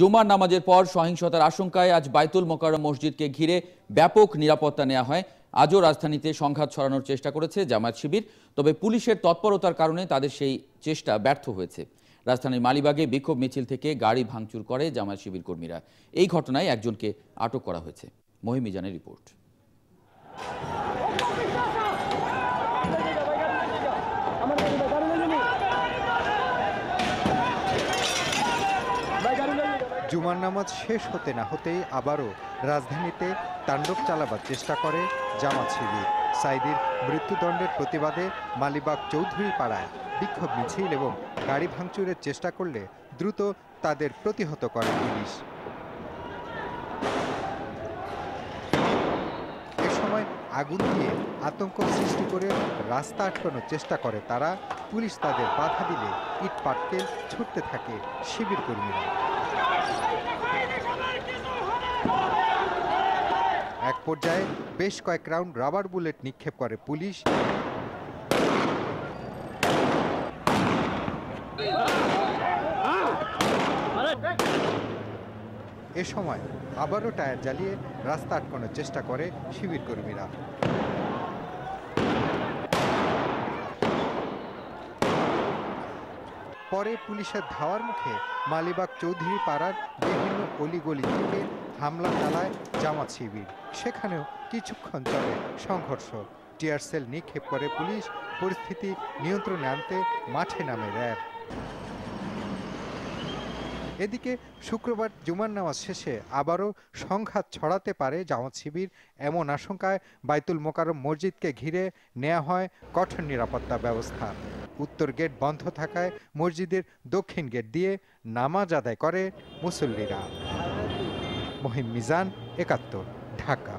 জুমার নামাজের পর সহিংসতার আশঙ্কায় আজ বাইতুল মোকারম মসজিদকে ঘিরে ব্যাপক নিরাপত্তা নেওয়া হয় আজও রাজধানীতে সংঘাত ছড়ানোর চেষ্টা করেছে জামায়াত শিবির তবে পুলিশের তৎপরতার কারণে তাদের সেই চেষ্টা ব্যর্থ হয়েছে রাজধানীর মালিবাগে বিক্ষোভ মিছিল থেকে গাড়ি ভাঙচুর করে জামায়াত শিবির কর্মীরা এই ঘটনায় একজনকে আটক করা হয়েছে মহিমিজানের রিপোর্ট জুমার নামাজ শেষ হতে না হতেই আবারও রাজধানীতে তাণ্ডব চালাবার চেষ্টা করে জামাত শিবির সাইদির মৃত্যুদণ্ডের প্রতিবাদে মালিবাগ চৌধুরী পাড়ায় বিক্ষোভ মিছিল এবং গাড়ি ভাঙচুরের চেষ্টা করলে দ্রুত তাদের প্রতিহত করে পুলিশ এ সময় আগুন দিয়ে আতঙ্ক সৃষ্টি করে রাস্তা আটকানোর চেষ্টা করে তারা পুলিশ তাদের বাধা দিলে ইট পাটকে ছুটতে থাকে শিবির কর্মীরা এক পর্যায়ে বেশ কয়েক রাউন্ড রাবার বুলেট নিক্ষেপ করে পুলিশ এ সময় আবারও টায়ার জ্বালিয়ে রাস্তা আটকানোর চেষ্টা করে শিবির কর্মীরা পরে পুলিশের ধাওয়ার মুখে মালিবাগ চৌধুরী পাড়ার বিভিন্ন অলিগলি থেকে হামলা চালায় জামাত শিবির সেখানেও কিছুক্ষণ চলে সংঘর্ষ সেল নিক্ষেপ করে পুলিশ পরিস্থিতি নিয়ন্ত্রণে আনতে মাঠে নামে র্যাব এদিকে শুক্রবার জুমার নামাজ শেষে আবারও সংঘাত ছড়াতে পারে জামাত শিবির এমন আশঙ্কায় বাইতুল মোকারম মসজিদকে ঘিরে নেওয়া হয় কঠোর নিরাপত্তা ব্যবস্থা উত্তর গেট বন্ধ থাকায় মসজিদের দক্ষিণ গেট দিয়ে নামাজ আদায় করে মুসল্লিরা মহিম মিজান একাত্তর ঢাকা